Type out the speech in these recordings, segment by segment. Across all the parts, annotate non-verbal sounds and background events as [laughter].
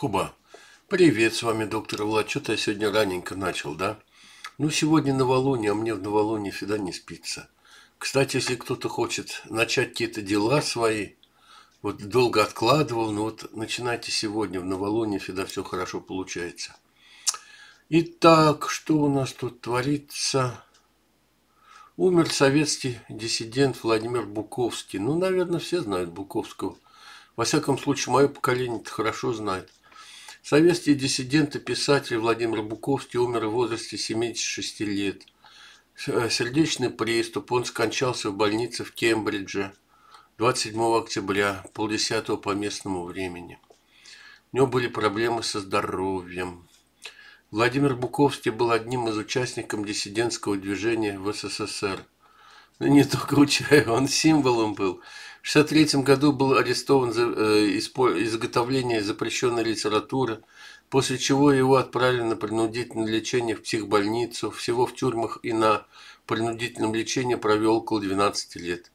Хуба. Привет, с вами доктор Влад. Что-то я сегодня раненько начал, да? Ну, сегодня новолуние, а мне в новолуние всегда не спится. Кстати, если кто-то хочет начать какие-то дела свои, вот долго откладывал, но ну вот начинайте сегодня, в новолуние всегда все хорошо получается. Итак, что у нас тут творится? Умер советский диссидент Владимир Буковский. Ну, наверное, все знают Буковского. Во всяком случае, мое поколение это хорошо знает. Советский диссидент и писатель Владимир Буковский умер в возрасте 76 лет. Сердечный приступ, он скончался в больнице в Кембридже 27 октября, полдесятого по местному времени. У него были проблемы со здоровьем. Владимир Буковский был одним из участников диссидентского движения в СССР. Но ну, не только участником, [laughs] он символом был – 1963 году был арестован за э, изготовление запрещенной литературы, после чего его отправили на принудительное лечение в психбольницу, всего в тюрьмах и на принудительном лечении провел около 12 лет.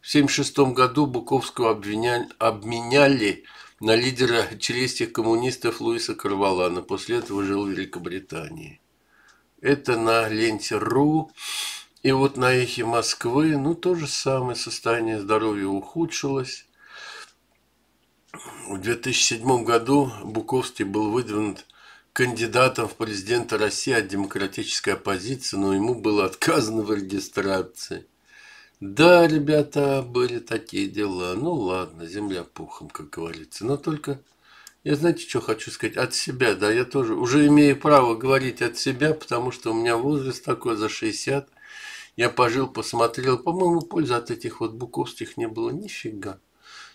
В 1976 году Буковского обвиняли, обменяли на лидера чилийских коммунистов Луиса Карвалана, после этого жил в Великобритании. Это на ленте РУ. И вот на эхе Москвы, ну, то же самое, состояние здоровья ухудшилось. В 2007 году Буковский был выдвинут кандидатом в президента России от демократической оппозиции, но ему было отказано в регистрации. Да, ребята, были такие дела. Ну ладно, земля пухом, как говорится. Но только, я знаете, что хочу сказать? От себя, да, я тоже уже имею право говорить от себя, потому что у меня возраст такой за 60. Я пожил, посмотрел. По-моему, пользы от этих вот буковских не было нифига.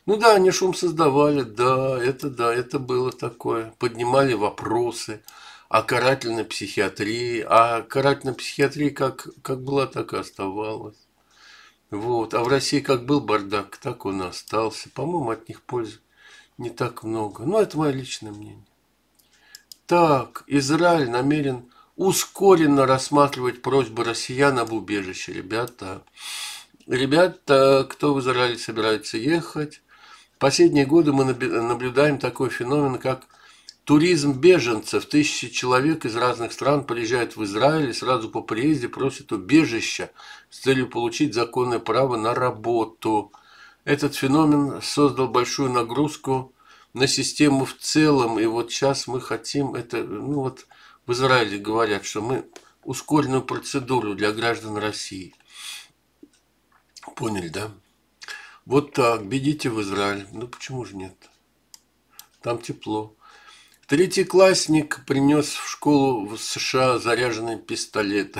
Ну да, они шум создавали, да, это да, это было такое. Поднимали вопросы о карательной психиатрии, а карательная психиатрия как, как была, так и оставалась. Вот. А в России как был бардак, так он и остался. По-моему, от них пользы не так много. Но ну, это мое личное мнение. Так, Израиль намерен ускоренно рассматривать просьбы россиян об убежище. Ребята, ребята, кто в Израиль собирается ехать? В последние годы мы наблюдаем такой феномен, как туризм беженцев. Тысячи человек из разных стран приезжают в Израиль и сразу по приезде просят убежища с целью получить законное право на работу. Этот феномен создал большую нагрузку на систему в целом. И вот сейчас мы хотим это, ну вот, в Израиле говорят, что мы ускоренную процедуру для граждан России. Поняли, да? Вот так, бедите в Израиль. Ну почему же нет? Там тепло. Третий классник принес в школу в США заряженный пистолет.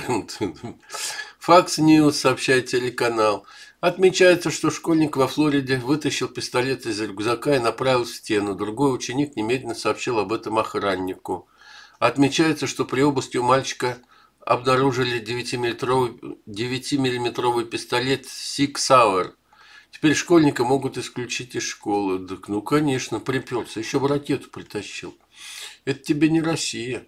[laughs] Факс Ньюс сообщает телеканал. Отмечается, что школьник во Флориде вытащил пистолет из рюкзака и направил в стену. Другой ученик немедленно сообщил об этом охраннику. Отмечается, что при обыске у мальчика обнаружили 9-миллиметровый пистолет Sig Sauer. Теперь школьника могут исключить из школы. Так, ну, конечно, приперся. Еще бы ракету притащил. Это тебе не Россия.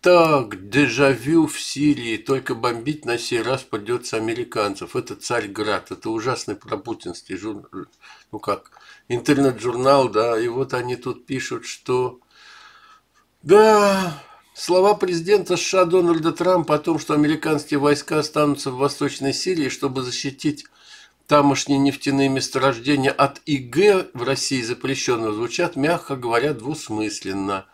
Так, дежавю в Сирии. Только бомбить на сей раз придется американцев. Это Царьград. Это ужасный пропутинский журнал. Ну как, интернет-журнал, да. И вот они тут пишут, что да, слова президента США Дональда Трампа о том, что американские войска останутся в Восточной Сирии, чтобы защитить тамошние нефтяные месторождения от ИГ в России запрещенного, звучат, мягко говоря, двусмысленно.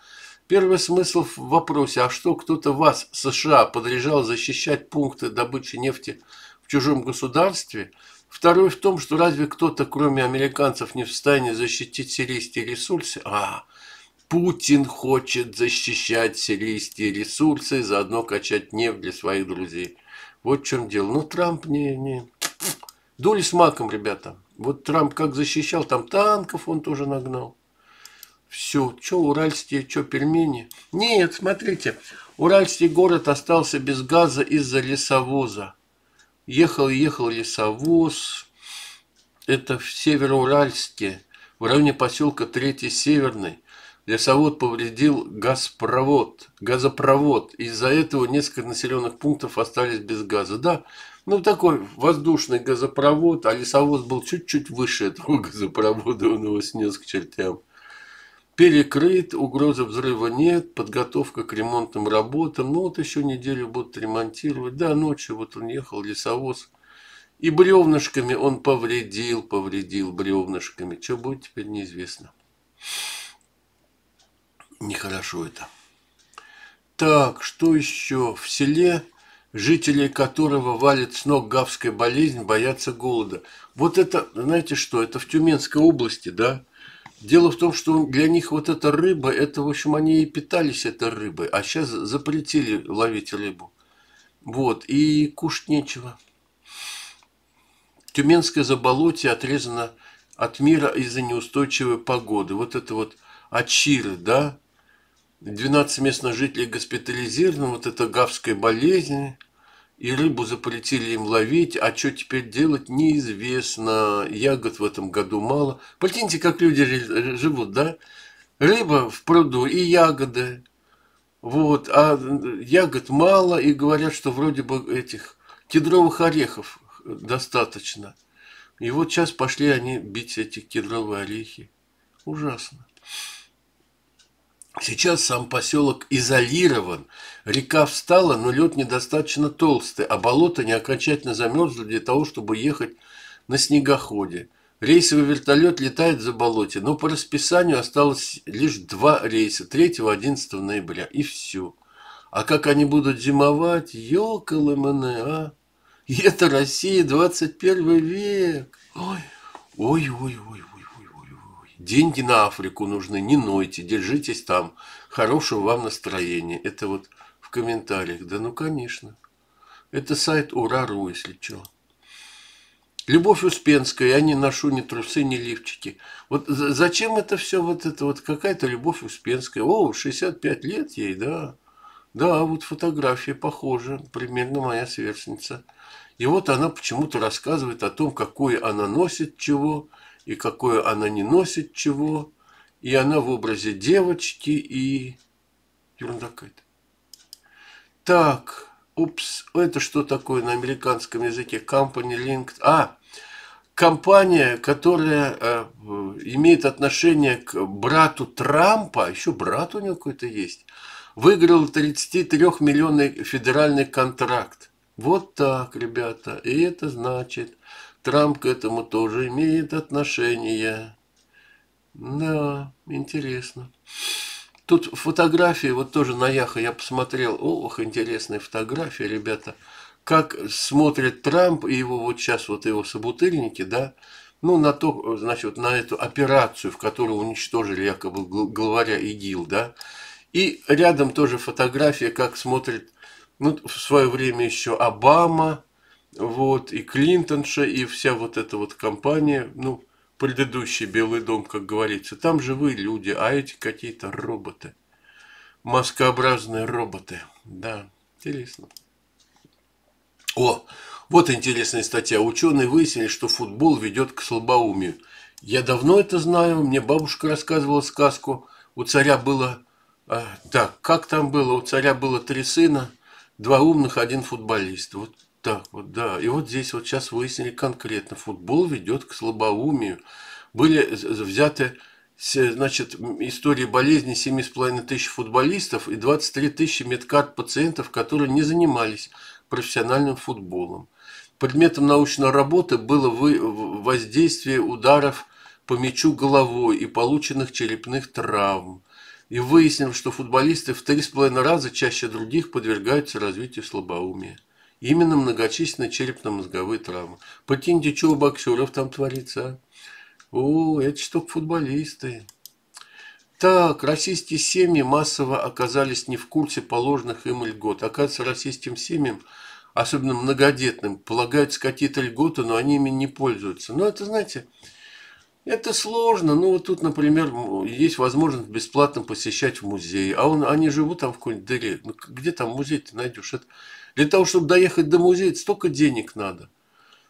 Первый смысл в вопросе, а что кто-то вас, США, подряжал защищать пункты добычи нефти в чужом государстве? Второй в том, что разве кто-то, кроме американцев, не в состоянии защитить сирийские ресурсы? А, -а, -а Путин хочет защищать сирийские ресурсы, заодно качать нефть для своих друзей. Вот в чем дело. Ну, Трамп не... не... Дули с маком, ребята. Вот Трамп как защищал, там танков он тоже нагнал. Все, что уральские, что пельмени. Нет, смотрите, уральский город остался без газа из-за лесовоза. Ехал ехал лесовоз. Это в Североуральске, в районе поселка Третий Северный. Лесовод повредил газпровод, газопровод. Из-за этого несколько населенных пунктов остались без газа. Да, ну такой воздушный газопровод, а лесовоз был чуть-чуть выше этого [laughs] газопровода, он его снес к чертям. Перекрыт, угрозы взрыва нет, подготовка к ремонтным работам. Ну вот еще неделю будут ремонтировать. Да, ночью вот он ехал, лесовоз. И бревнышками он повредил, повредил бревнышками. Что будет теперь неизвестно. Нехорошо это. Так, что еще? В селе, жители которого валит с ног гавская болезнь, боятся голода. Вот это, знаете что, это в Тюменской области, да? Дело в том, что для них вот эта рыба, это, в общем, они и питались этой рыбой, а сейчас запретили ловить рыбу. Вот, и кушать нечего. Тюменское заболотье отрезано от мира из-за неустойчивой погоды. Вот это вот Ачиры, да, 12 местных жителей госпитализированы вот это гавская болезнь, и рыбу запретили им ловить, а что теперь делать, неизвестно. Ягод в этом году мало. Прикиньте, как люди живут, да? Рыба в пруду и ягоды. Вот, а ягод мало, и говорят, что вроде бы этих кедровых орехов достаточно. И вот сейчас пошли они бить эти кедровые орехи. Ужасно. Сейчас сам поселок изолирован. Река встала, но лед недостаточно толстый, а болото не окончательно замерзло для того, чтобы ехать на снегоходе. Рейсовый вертолет летает за болоте, но по расписанию осталось лишь два рейса, 3-11 ноября, и все. А как они будут зимовать, ёкалэмэне, а? И это Россия, 21 век. Ой, ой, ой, ой, ой. Деньги на Африку нужны, не нойте, держитесь там. Хорошего вам настроения. Это вот в комментариях. Да ну, конечно. Это сайт Урару, если что. Любовь Успенская, я не ношу ни трусы, ни лифчики. Вот зачем это все, вот это вот какая-то Любовь Успенская. О, 65 лет ей, да. Да, вот фотография похожа, примерно моя сверстница. И вот она почему-то рассказывает о том, какое она носит, чего, и какое она не носит чего, и она в образе девочки и... Ерунда какая-то. Так, упс, это что такое на американском языке? Company linked. А, компания, которая э, имеет отношение к брату Трампа, еще брат у него какой-то есть, выиграл 33 миллионный федеральный контракт. Вот так, ребята. И это значит, Трамп к этому тоже имеет отношение. Да, интересно. Тут фотографии, вот тоже на Яхо я посмотрел. Ох, интересные фотографии, ребята. Как смотрит Трамп и его вот сейчас вот его собутыльники, да, ну, на то, значит, вот на эту операцию, в которую уничтожили якобы главаря ИГИЛ, да, и рядом тоже фотография, как смотрит ну, в свое время еще Обама, вот, и Клинтонша, и вся вот эта вот компания, ну, предыдущий Белый дом, как говорится, там живые люди, а эти какие-то роботы, маскообразные роботы, да, интересно. О, вот интересная статья. Ученые выяснили, что футбол ведет к слабоумию. Я давно это знаю, мне бабушка рассказывала сказку. У царя было... Э, так, как там было? У царя было три сына – Два умных, один футболист. Вот так вот, да. И вот здесь вот сейчас выяснили конкретно. Футбол ведет к слабоумию. Были взяты значит, истории болезни 7,5 тысяч футболистов и 23 тысячи медкарт пациентов, которые не занимались профессиональным футболом. Предметом научной работы было воздействие ударов по мячу головой и полученных черепных травм и выясним, что футболисты в 3,5 раза чаще других подвергаются развитию слабоумия. Именно многочисленные черепно-мозговые травмы. Покиньте, что у боксеров там творится, а? О, это что, футболисты. Так, российские семьи массово оказались не в курсе положенных им льгот. Оказывается, российским семьям, особенно многодетным, полагаются какие-то льготы, но они ими не пользуются. Но ну, это, знаете, это сложно. Ну, вот тут, например, есть возможность бесплатно посещать музей. А он, они живут там в какой-нибудь дыре. Ну, где там музей ты найдешь? Это... Для того, чтобы доехать до музея, столько денег надо.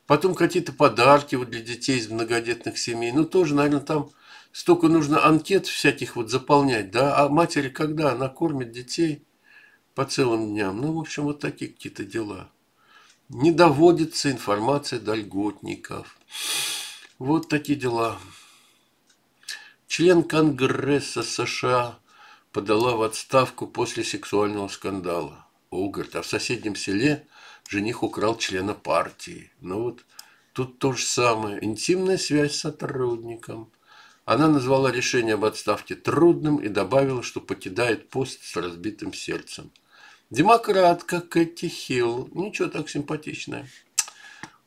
Потом какие-то подарки вот для детей из многодетных семей. Ну, тоже, наверное, там столько нужно анкет всяких вот заполнять, да? А матери когда? Она кормит детей по целым дням. Ну, в общем, вот такие какие-то дела. Не доводится информация до льготников. Вот такие дела. Член Конгресса США подала в отставку после сексуального скандала. О, говорит, а в соседнем селе жених украл члена партии. Ну вот тут то же самое. Интимная связь с сотрудником. Она назвала решение об отставке трудным и добавила, что покидает пост с разбитым сердцем. Демократка Кэти Хилл. Ничего так симпатичное.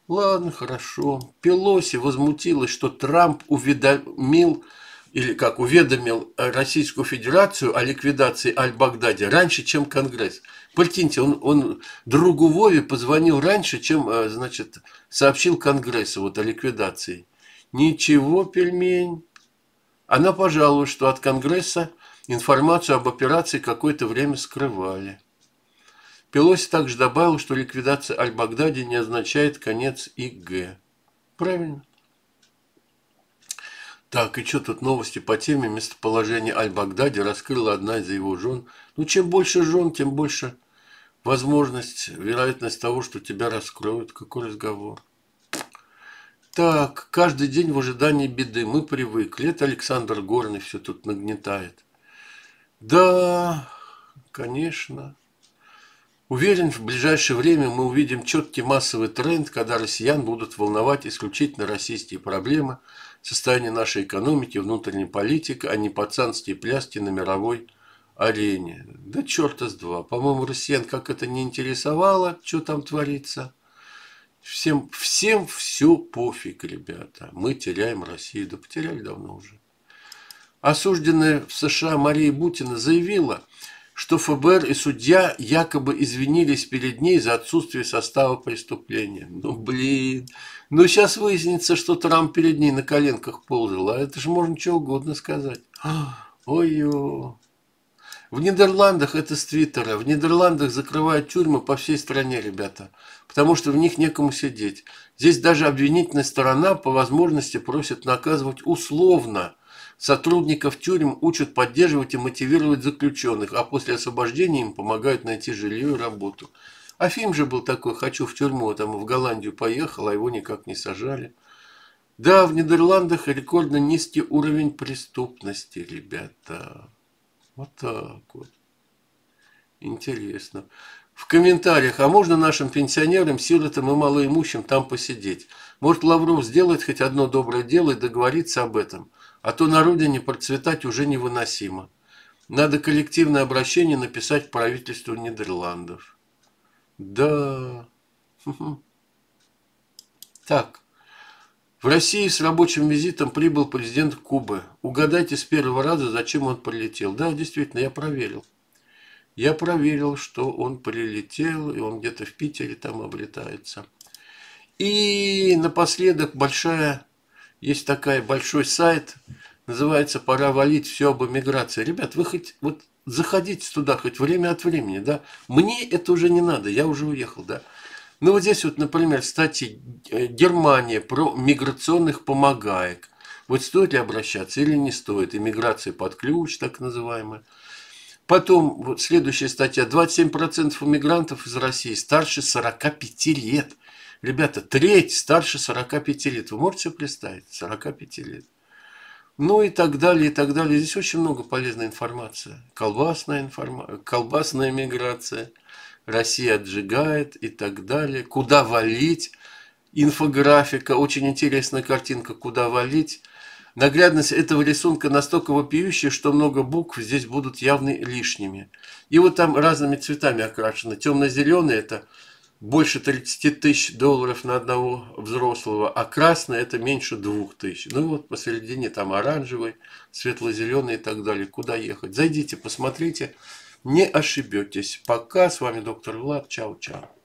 Ладно, хорошо. Пелоси возмутилась, что Трамп уведомил или как уведомил Российскую Федерацию о ликвидации Аль-Багдади раньше, чем Конгресс. Прикиньте, он, он другу Вове позвонил раньше, чем, э, значит, сообщил Конгрессу вот о ликвидации. Ничего, пельмень. Она пожалует, что от Конгресса информацию об операции какое-то время скрывали. Пелоси также добавил, что ликвидация Аль-Багдади не означает конец ИГ. Правильно. Так, и что тут новости по теме местоположения Аль-Багдади раскрыла одна из его жен. Ну, чем больше жен, тем больше возможность, вероятность того, что тебя раскроют. Какой разговор? Так, каждый день в ожидании беды. Мы привыкли. Это Александр Горный все тут нагнетает. Да, конечно. Уверен, в ближайшее время мы увидим четкий массовый тренд, когда россиян будут волновать исключительно российские проблемы, состояние нашей экономики, внутренней политики, а не пацанские пляски на мировой арене. Да черта с два. По-моему, россиян как это не интересовало, что там творится. Всем, всем все пофиг, ребята. Мы теряем Россию. Да потеряли давно уже. Осужденная в США Мария Бутина заявила – что ФБР и судья якобы извинились перед ней за отсутствие состава преступления. Ну, блин. Ну, сейчас выяснится, что Трамп перед ней на коленках ползал. А это же можно чего угодно сказать. [gasps] Ой-ой. В Нидерландах это с Твиттера. В Нидерландах закрывают тюрьмы по всей стране, ребята. Потому что в них некому сидеть. Здесь даже обвинительная сторона по возможности просит наказывать условно Сотрудников тюрем учат поддерживать и мотивировать заключенных, а после освобождения им помогают найти жилье и работу. Афим же был такой «Хочу в тюрьму», а там в Голландию поехал, а его никак не сажали. Да, в Нидерландах рекордно низкий уровень преступности, ребята. Вот так вот. Интересно. В комментариях, а можно нашим пенсионерам, сиротам и малоимущим там посидеть? Может, Лавров сделает хоть одно доброе дело и договориться об этом? а то на родине процветать уже невыносимо. Надо коллективное обращение написать правительству Нидерландов. Да. Так. В России с рабочим визитом прибыл президент Кубы. Угадайте с первого раза, зачем он прилетел. Да, действительно, я проверил. Я проверил, что он прилетел, и он где-то в Питере там обретается. И напоследок большая есть такой большой сайт, называется «Пора валить все об эмиграции». Ребят, вы хоть вот заходите туда хоть время от времени, да? Мне это уже не надо, я уже уехал, да? Ну вот здесь вот, например, статьи э, Германия про миграционных помогаек. Вот стоит ли обращаться или не стоит? Иммиграция под ключ, так называемая. Потом, вот следующая статья. 27% иммигрантов из России старше 45 лет. Ребята, треть старше 45 лет. Вы можете себе представить? 45 лет. Ну и так далее, и так далее. Здесь очень много полезной информации. Колбасная, информа... Колбасная миграция, Россия отжигает и так далее. Куда валить? Инфографика, очень интересная картинка «Куда валить?». Наглядность этого рисунка настолько вопиющая, что много букв здесь будут явно лишними. И вот там разными цветами окрашено. Темно-зеленый – это больше 30 тысяч долларов на одного взрослого, а красный это меньше 2 тысяч. Ну вот посередине там оранжевый, светло-зеленый и так далее. Куда ехать? Зайдите, посмотрите, не ошибетесь. Пока, с вами доктор Влад, чао-чао.